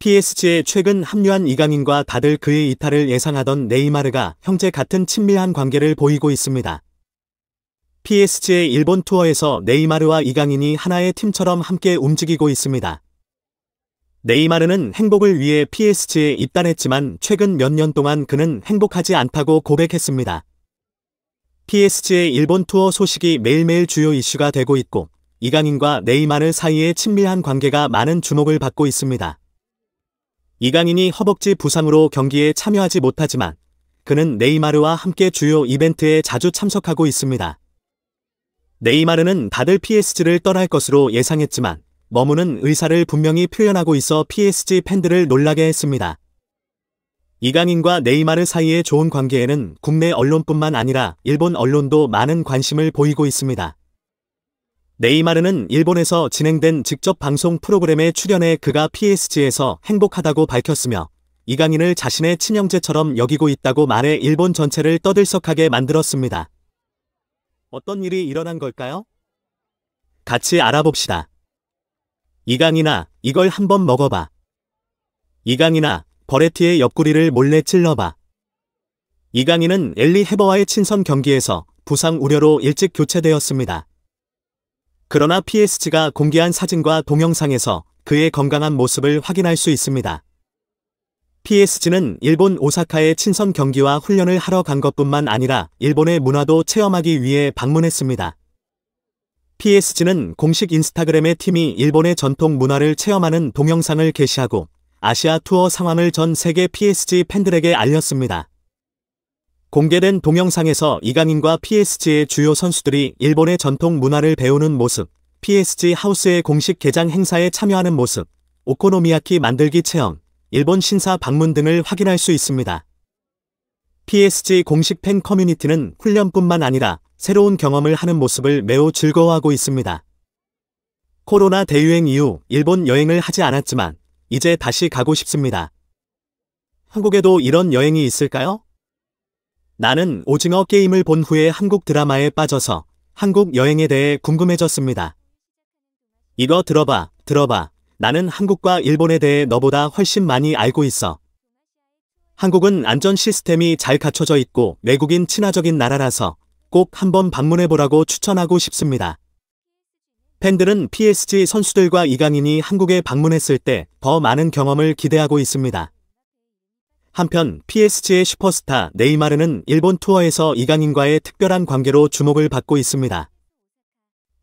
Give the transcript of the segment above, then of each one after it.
PSG에 최근 합류한 이강인과 다들 그의 이탈을 예상하던 네이마르가 형제 같은 친밀한 관계를 보이고 있습니다. PSG의 일본 투어에서 네이마르와 이강인이 하나의 팀처럼 함께 움직이고 있습니다. 네이마르는 행복을 위해 PSG에 입단했지만 최근 몇 년 동안 그는 행복하지 않다고 고백했습니다. PSG의 일본 투어 소식이 매일매일 주요 이슈가 되고 있고 이강인과 네이마르 사이의 친밀한 관계가 많은 주목을 받고 있습니다. 이강인이 허벅지 부상으로 경기에 참여하지 못하지만 그는 네이마르와 함께 주요 이벤트에 자주 참석하고 있습니다. 네이마르는 다들 PSG를 떠날 것으로 예상했지만 머무는 의사를 분명히 표현하고 있어 PSG 팬들을 놀라게 했습니다. 이강인과 네이마르 사이의 좋은 관계에는 국내 언론뿐만 아니라 일본 언론도 많은 관심을 보이고 있습니다. 네이마르는 일본에서 진행된 직접 방송 프로그램에 출연해 그가 PSG에서 행복하다고 밝혔으며 이강인을 자신의 친형제처럼 여기고 있다고 말해 일본 전체를 떠들썩하게 만들었습니다. 어떤 일이 일어난 걸까요? 같이 알아봅시다. 이강인아, 이걸 한번 먹어봐. 이강인아, 버레티의 옆구리를 몰래 찔러봐. 이강인은 엘리 헤버와의 친선 경기에서 부상 우려로 일찍 교체되었습니다. 그러나 PSG가 공개한 사진과 동영상에서 그의 건강한 모습을 확인할 수 있습니다. PSG는 일본 오사카의 친선 경기와 훈련을 하러 간 것뿐만 아니라 일본의 문화도 체험하기 위해 방문했습니다. PSG는 공식 인스타그램에 팀이 일본의 전통 문화를 체험하는 동영상을 게시하고 아시아 투어 상황을 전 세계 PSG 팬들에게 알렸습니다. 공개된 동영상에서 이강인과 PSG의 주요 선수들이 일본의 전통 문화를 배우는 모습, PSG 하우스의 공식 개장 행사에 참여하는 모습, 오코노미야키 만들기 체험, 일본 신사 방문 등을 확인할 수 있습니다. PSG 공식 팬 커뮤니티는 훈련뿐만 아니라 새로운 경험을 하는 모습을 매우 즐거워하고 있습니다. 코로나 대유행 이후 일본 여행을 하지 않았지만 이제 다시 가고 싶습니다. 한국에도 이런 여행이 있을까요? 나는 오징어 게임을 본 후에 한국 드라마에 빠져서 한국 여행에 대해 궁금해졌습니다. 이거 들어봐, 들어봐. 나는 한국과 일본에 대해 너보다 훨씬 많이 알고 있어. 한국은 안전 시스템이 잘 갖춰져 있고 외국인 친화적인 나라라서 꼭 한번 방문해보라고 추천하고 싶습니다. 팬들은 PSG 선수들과 이강인이 한국에 방문했을 때 더 많은 경험을 기대하고 있습니다. 한편 PSG의 슈퍼스타 네이마르는 일본 투어에서 이강인과의 특별한 관계로 주목을 받고 있습니다.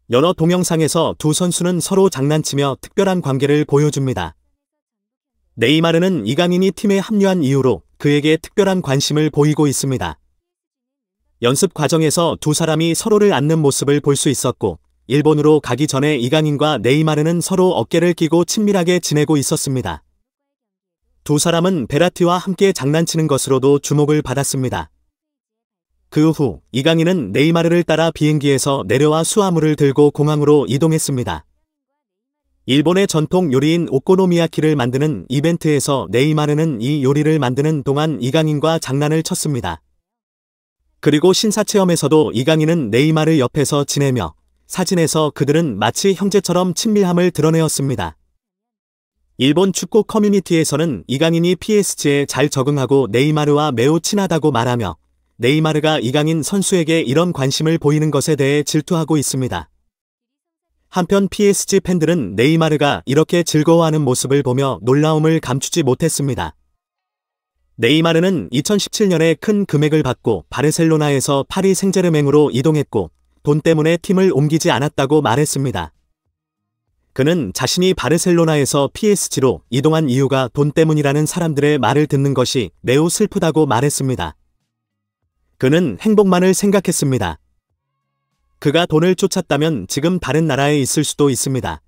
여러 동영상에서 두 선수는 서로 장난치며 특별한 관계를 보여줍니다. 네이마르는 이강인이 팀에 합류한 이후로 그에게 특별한 관심을 보이고 있습니다. 연습 과정에서 두 사람이 서로를 안는 모습을 볼 수 있었고 일본으로 가기 전에 이강인과 네이마르는 서로 어깨를 끼고 친밀하게 지내고 있었습니다. 두 사람은 베라티와 함께 장난치는 것으로도 주목을 받았습니다. 그 후 이강인은 네이마르를 따라 비행기에서 내려와 수화물을 들고 공항으로 이동했습니다. 일본의 전통 요리인 오코노미야키를 만드는 이벤트에서 네이마르는 이 요리를 만드는 동안 이강인과 장난을 쳤습니다. 그리고 신사체험에서도 이강인은 네이마르 옆에서 지내며 사진에서 그들은 마치 형제처럼 친밀함을 드러내었습니다. 일본 축구 커뮤니티에서는 이강인이 PSG에 잘 적응하고 네이마르와 매우 친하다고 말하며 네이마르가 이강인 선수에게 이런 관심을 보이는 것에 대해 질투하고 있습니다. 한편 PSG 팬들은 네이마르가 이렇게 즐거워하는 모습을 보며 놀라움을 감추지 못했습니다. 네이마르는 2017년에 큰 금액을 받고 바르셀로나에서 파리 생제르맹으로 이동했고 돈 때문에 팀을 옮기지 않았다고 말했습니다. 그는 자신이 바르셀로나에서 PSG로 이동한 이유가 돈 때문이라는 사람들의 말을 듣는 것이 매우 슬프다고 말했습니다. 그는 행복만을 생각했습니다. 그가 돈을 쫓았다면 지금 다른 나라에 있을 수도 있습니다.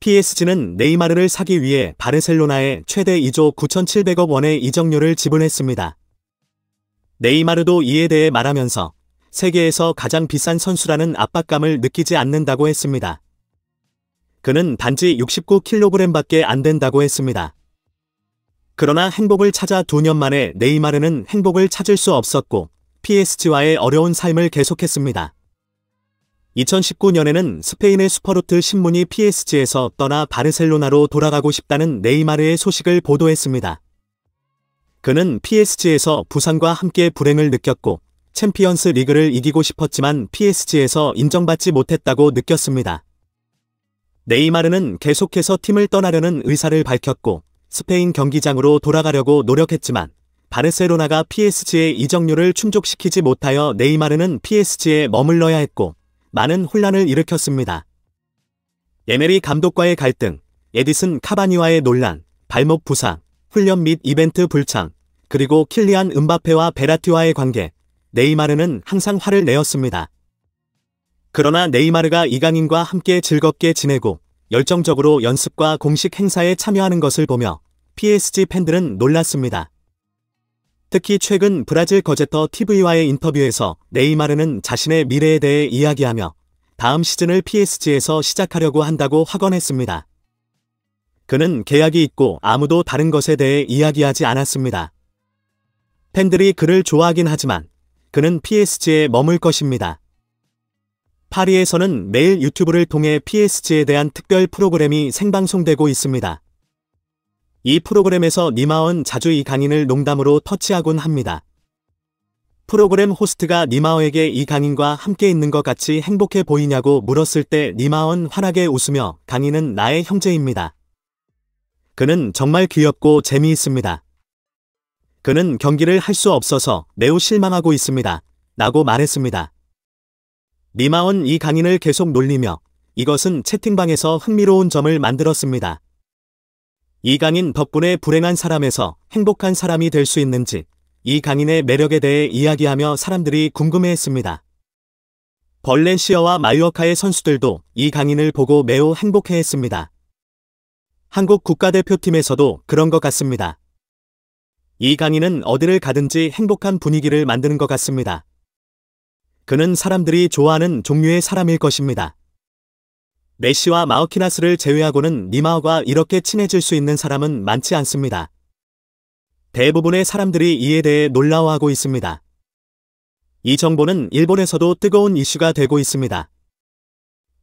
PSG는 네이마르를 사기 위해 바르셀로나에 최대 2조 9,700억 원의 이적료를 지불했습니다. 네이마르도 이에 대해 말하면서 세계에서 가장 비싼 선수라는 압박감을 느끼지 않는다고 했습니다. 그는 단지 69kg밖에 안 된다고 했습니다. 그러나 행복을 찾아 2년 만에 네이마르는 행복을 찾을 수 없었고 PSG와의 어려운 삶을 계속했습니다. 2019년에는 스페인의 슈퍼루트 신문이 PSG에서 떠나 바르셀로나로 돌아가고 싶다는 네이마르의 소식을 보도했습니다. 그는 PSG에서 부상과 함께 불행을 느꼈고 챔피언스 리그를 이기고 싶었지만 PSG에서 인정받지 못했다고 느꼈습니다. 네이마르는 계속해서 팀을 떠나려는 의사를 밝혔고 스페인 경기장으로 돌아가려고 노력했지만 바르셀로나가 PSG의 이적료를 충족시키지 못하여 네이마르는 PSG에 머물러야 했고 많은 혼란을 일으켰습니다. 예메리 감독과의 갈등, 에디슨 카바니와의 논란, 발목 부상, 훈련 및 이벤트 불참, 그리고 킬리안 은바페와 베라티와의 관계, 네이마르는 항상 화를 내었습니다. 그러나 네이마르가 이강인과 함께 즐겁게 지내고 열정적으로 연습과 공식 행사에 참여하는 것을 보며 PSG 팬들은 놀랐습니다. 특히 최근 브라질 거제터 TV와의 인터뷰에서 네이마르는 자신의 미래에 대해 이야기하며 다음 시즌을 PSG에서 시작하려고 한다고 확언했습니다. 그는 계약이 있고 아무도 다른 것에 대해 이야기하지 않았습니다. 팬들이 그를 좋아하긴 하지만 그는 PSG에 머물 것입니다. 파리에서는 매일 유튜브를 통해 PSG에 대한 특별 프로그램이 생방송되고 있습니다. 이 프로그램에서 니마언 자주 이 강인을 농담으로 터치하곤 합니다. 프로그램 호스트가 니마어에게 이 강인과 함께 있는 것 같이 행복해 보이냐고 물었을 때 니마언 환하게 웃으며 강인은 나의 형제입니다. 그는 정말 귀엽고 재미있습니다. 그는 경기를 할 수 없어서 매우 실망하고 있습니다. 라고 말했습니다. 미마원 이 강인을 계속 놀리며 이것은 채팅방에서 흥미로운 점을 만들었습니다. 이강인 덕분에 불행한 사람에서 행복한 사람이 될 수 있는지 이강인의 매력에 대해 이야기하며 사람들이 궁금해했습니다. 벌렌시어와 마이어카의 선수들도 이강인을 보고 매우 행복해했습니다. 한국 국가대표팀에서도 그런 것 같습니다. 이강인은 어디를 가든지 행복한 분위기를 만드는 것 같습니다. 그는 사람들이 좋아하는 종류의 사람일 것입니다. 메시와 마우키나스를 제외하고는 니마오가 이렇게 친해질 수 있는 사람은 많지 않습니다. 대부분의 사람들이 이에 대해 놀라워하고 있습니다. 이 정보는 일본에서도 뜨거운 이슈가 되고 있습니다.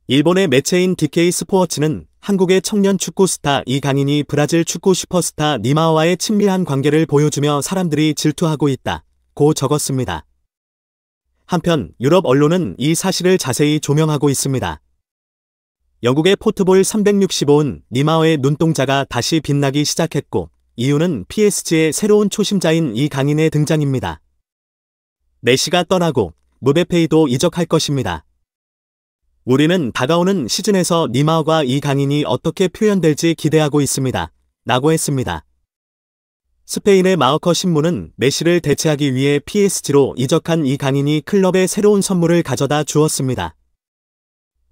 일본의 매체인 DK 스포츠는 한국의 청년 축구 스타 이강인이 브라질 축구 슈퍼스타 니마와의 친밀한 관계를 보여주며 사람들이 질투하고 있다. 고 적었습니다. 한편 유럽 언론은 이 사실을 자세히 조명하고 있습니다. 영국의 포트볼 365은 니마어의 눈동자가 다시 빛나기 시작했고 이유는 PSG의 새로운 초심자인 이 강인의 등장입니다. 메시가 떠나고 무베페이도 이적할 것입니다. 우리는 다가오는 시즌에서 니마어과이 강인이 어떻게 표현될지 기대하고 있습니다. 라고 했습니다. 스페인의 마어커 신문은 메시를 대체하기 위해 PSG로 이적한 이 강인이 클럽에 새로운 선물을 가져다 주었습니다.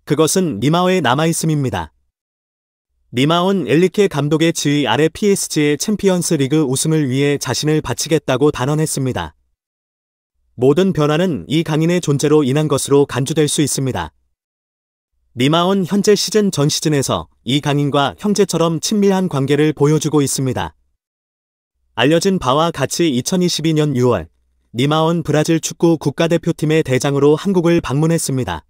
그것은 리마오의 남아있음입니다. 리마온 엘리케 감독의 지휘 아래 PSG의 챔피언스 리그 우승을 위해 자신을 바치겠다고 단언했습니다. 모든 변화는 이 강인의 존재로 인한 것으로 간주될 수 있습니다. 리마온 현재 시즌 전 시즌에서 이 강인과 형제처럼 친밀한 관계를 보여주고 있습니다. 알려진 바와 같이 2022년 6월 니마온 브라질 축구 국가대표팀의 대장으로 한국을 방문했습니다.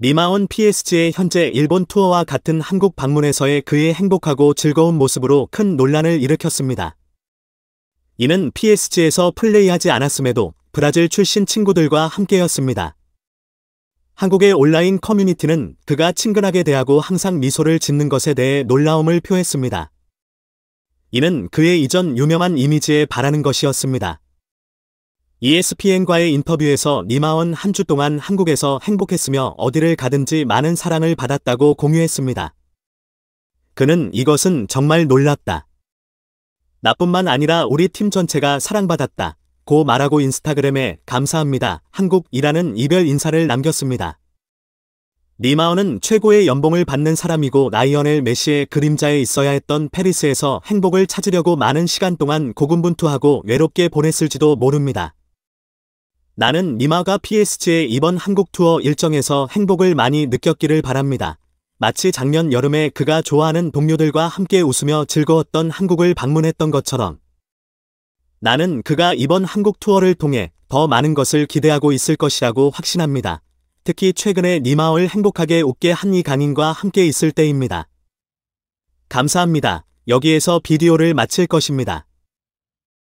니마온 PSG의 현재 일본 투어와 같은 한국 방문에서의 그의 행복하고 즐거운 모습으로 큰 논란을 일으켰습니다. 이는 PSG에서 플레이하지 않았음에도 브라질 출신 친구들과 함께였습니다. 한국의 온라인 커뮤니티는 그가 친근하게 대하고 항상 미소를 짓는 것에 대해 놀라움을 표했습니다. 이는 그의 이전 유명한 이미지에 바라는 것이었습니다. ESPN과의 인터뷰에서 니마원 한 주 동안 한국에서 행복했으며 어디를 가든지 많은 사랑을 받았다고 공유했습니다. 그는 이것은 정말 놀랍다. 나뿐만 아니라 우리 팀 전체가 사랑받았다. 고 말하고 인스타그램에 감사합니다. 한국이라는 이별 인사를 남겼습니다. 니마오는 최고의 연봉을 받는 사람이고 라이언을 메시의 그림자에 있어야 했던 페리스에서 행복을 찾으려고 많은 시간 동안 고군분투하고 외롭게 보냈을지도 모릅니다. 나는 니마가 PSG의 이번 한국 투어 일정에서 행복을 많이 느꼈기를 바랍니다. 마치 작년 여름에 그가 좋아하는 동료들과 함께 웃으며 즐거웠던 한국을 방문했던 것처럼 나는 그가 이번 한국 투어를 통해 더 많은 것을 기대하고 있을 것이라고 확신합니다. 특히 최근에 니마을 네 행복하게 웃게 한 이 강인과 함께 있을 때입니다. 감사합니다. 여기에서 비디오를 마칠 것입니다.